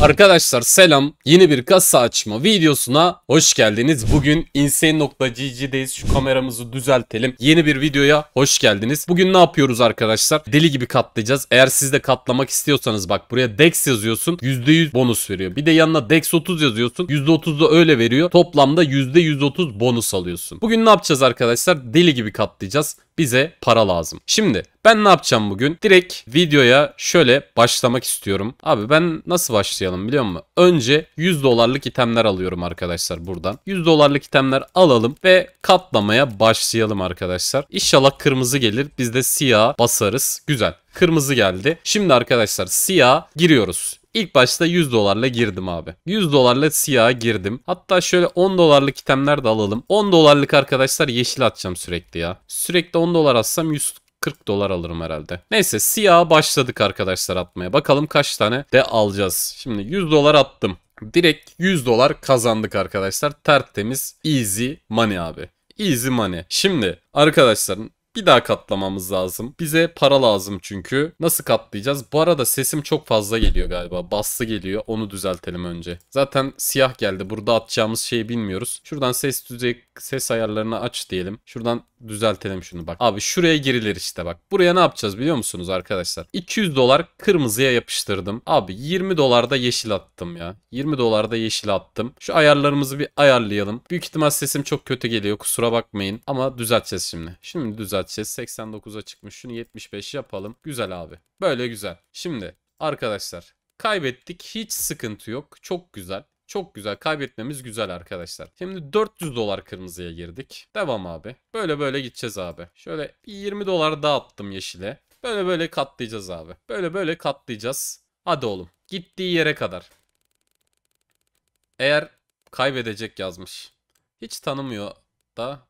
Arkadaşlar selam. Yeni bir kasa açma videosuna hoş geldiniz. Bugün insane.gg'deyiz. Şu kameramızı düzeltelim. Yeni bir videoya hoş geldiniz. Bugün ne yapıyoruz arkadaşlar? Deli gibi katlayacağız. Eğer siz de katlamak istiyorsanız bak buraya dex yazıyorsun. %100 bonus veriyor. Bir de yanına dex 30 yazıyorsun. %30 da öyle veriyor. Toplamda %130 bonus alıyorsun. Bugün ne yapacağız arkadaşlar? Deli gibi katlayacağız bize para lazım. Şimdi ben ne yapacağım bugün? Direkt videoya şöyle başlamak istiyorum. Abi ben nasıl başlayalım biliyor musun? Önce 100 dolarlık itemler alıyorum arkadaşlar buradan. 100 dolarlık itemler alalım ve katlamaya başlayalım arkadaşlar. İnşallah kırmızı gelir. Biz de siyah basarız. Güzel. Kırmızı geldi. Şimdi arkadaşlar siyah giriyoruz. İlk başta 100 dolarla girdim abi. 100 dolarla siyaha girdim. Hatta şöyle 10 dolarlık itemler de alalım. 10 dolarlık arkadaşlar yeşil atacağım sürekli ya. Sürekli 10 dolar atsam 100 40 dolar alırım herhalde. Neyse siyaha başladık arkadaşlar atmaya. Bakalım kaç tane de alacağız. Şimdi 100 dolar attım. Direkt 100 dolar kazandık arkadaşlar. Tertemiz easy money abi. Easy money. Şimdi arkadaşlar bir daha katlamamız lazım. Bize para lazım çünkü. Nasıl katlayacağız? Bu arada sesim çok fazla geliyor galiba. Bassı geliyor. Onu düzeltelim önce. Zaten siyah geldi. Burada atacağımız şeyi bilmiyoruz. Şuradan ses düzey ses ayarlarını aç diyelim. Şuradan düzeltelim şunu bak. Abi şuraya girilir işte bak. Buraya ne yapacağız biliyor musunuz arkadaşlar? 200 dolar kırmızıya yapıştırdım. Abi 20 dolarda yeşil attım ya. 20 dolarda yeşil attım. Şu ayarlarımızı bir ayarlayalım. Büyük ihtimal sesim çok kötü geliyor. Kusura bakmayın. Ama düzelteceğiz şimdi. Şimdi düzelt Bahçesi 89'a çıkmış. Şunu 75 yapalım. Güzel abi. Böyle güzel. Şimdi arkadaşlar kaybettik. Hiç sıkıntı yok. Çok güzel. Çok güzel. Kaybetmemiz güzel arkadaşlar. Şimdi 400 dolar kırmızıya girdik. Devam abi. Böyle böyle gideceğiz abi. Şöyle 20 dolar daha attım yeşile. Böyle böyle katlayacağız abi. Böyle böyle katlayacağız. Hadi oğlum. Gittiği yere kadar. Eğer kaybedecek yazmış. Hiç tanımıyor da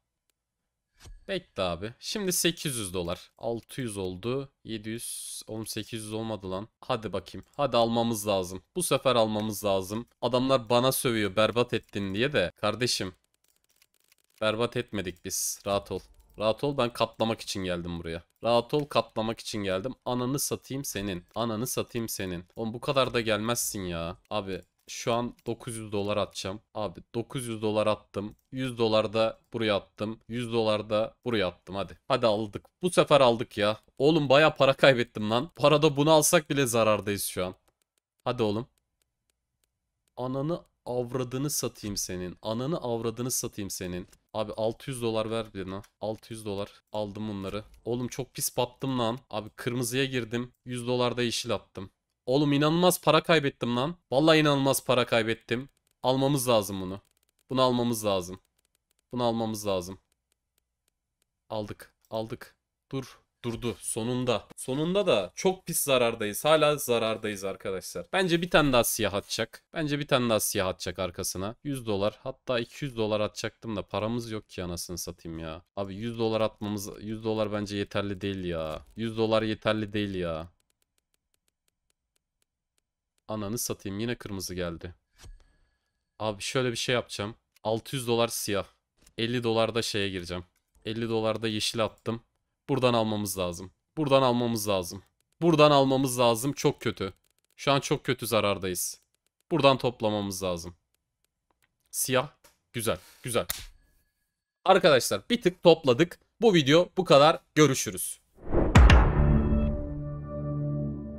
Bekle abi. Şimdi 800 dolar. 600 oldu. 700. 1800 olmadı lan. Hadi bakayım. Hadi almamız lazım. Bu sefer almamız lazım. Adamlar bana sövüyor berbat ettin diye de. Kardeşim. Berbat etmedik biz. Rahat ol. Rahat ol ben katlamak için geldim buraya. Rahat ol katlamak için geldim. Ananı satayım senin. Ananı satayım senin. Oğlum bu kadar da gelmezsin ya. Abi şu an 900 dolar atacağım. Abi 900 dolar attım. 100 dolar da buraya attım. 100 dolar da buraya attım hadi. Hadi aldık. Bu sefer aldık ya. Oğlum baya para kaybettim lan. Parada bunu alsak bile zarardayız şu an. Hadi oğlum. Ananı avradını satayım senin. Ananı avradını satayım senin. Abi 600 dolar ver birine. 600 dolar. Aldım bunları. Oğlum çok pis battım lan. Abi kırmızıya girdim. 100 dolar da yeşil attım. Oğlum inanılmaz para kaybettim lan. Vallahi inanılmaz para kaybettim. Almamız lazım bunu. Bunu almamız lazım. Bunu almamız lazım. Aldık. Aldık. Dur. Durdu. Sonunda. Sonunda da çok pis zarardayız. Hala zarardayız arkadaşlar. Bence bir tane daha siyah atacak. Bence bir tane daha siyah atacak arkasına. 100 dolar. Hatta 200 dolar atacaktım da paramız yok ki anasını satayım ya. Abi 100 dolar atmamız 100 dolar bence yeterli değil ya. 100 dolar yeterli değil ya. Ananı satayım yine kırmızı geldi. Abi şöyle bir şey yapacağım. 600 dolar siyah. 50 dolar da şeye gireceğim. 50 dolar da yeşil attım. Buradan almamız lazım. Buradan almamız lazım. Buradan almamız lazım. Çok kötü. Şu an çok kötü zarardayız. Buradan toplamamız lazım. Siyah. Güzel. Güzel. Arkadaşlar bir tık topladık. Bu video bu kadar. Görüşürüz.